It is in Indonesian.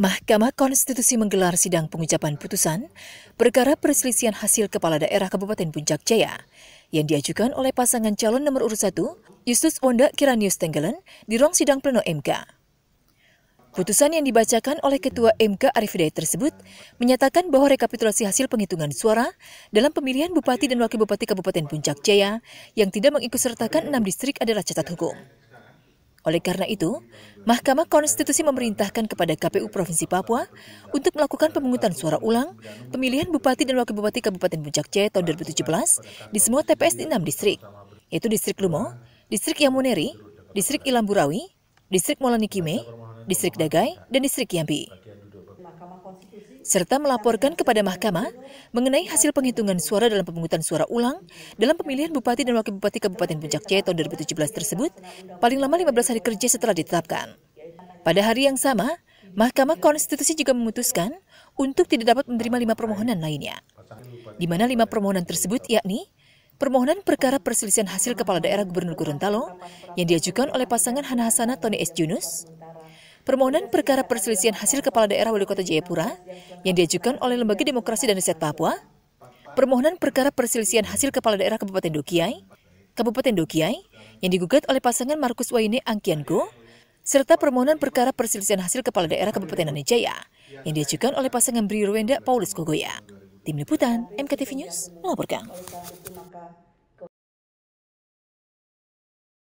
Mahkamah Konstitusi menggelar sidang pengucapan putusan perkara perselisihan hasil Kepala Daerah Kabupaten Puncak Jaya yang diajukan oleh pasangan calon nomor urut satu Justus Wonda Kiranius Tenggelen, di ruang sidang pleno MK. Putusan yang dibacakan oleh Ketua MK Arif Hidayat tersebut menyatakan bahwa rekapitulasi hasil penghitungan suara dalam pemilihan Bupati dan Wakil Bupati Kabupaten Puncak Jaya yang tidak mengikutsertakan enam distrik adalah catat hukum. Oleh karena itu, Mahkamah Konstitusi memerintahkan kepada KPU Provinsi Papua untuk melakukan pemungutan suara ulang pemilihan Bupati dan Wakil Bupati Kabupaten Puncak C tahun 2017 di semua TPS di enam distrik, yaitu Distrik Lumo, Distrik Yamuneri, Distrik Ilamburawi, Distrik Molanikime, Distrik Dagai, dan Distrik Yambi serta melaporkan kepada mahkamah mengenai hasil penghitungan suara dalam pemungutan suara ulang dalam pemilihan Bupati dan Wakil Bupati Kabupaten Puncak Jaya tahun 2017 tersebut paling lama 15 hari kerja setelah ditetapkan. Pada hari yang sama, Mahkamah Konstitusi juga memutuskan untuk tidak dapat menerima lima permohonan lainnya, di mana lima permohonan tersebut yakni permohonan perkara perselisihan hasil Kepala Daerah Gubernur Gorontalo yang diajukan oleh pasangan Hana Hasanah Tony S. Junus, Permohonan perkara perselisihan hasil kepala daerah wali kota Jayapura yang diajukan oleh Lembaga Demokrasi dan Riset Papua, permohonan perkara perselisihan hasil kepala daerah Kabupaten Dokiai, Kabupaten Dokiai yang digugat oleh pasangan Markus Waine Angkiango, serta permohonan perkara perselisihan hasil kepala daerah Kabupaten Nanijaya yang diajukan oleh pasangan Bri Rwenda Paulus Kogoya. Tim Liputan, MKTV News, melaporkan.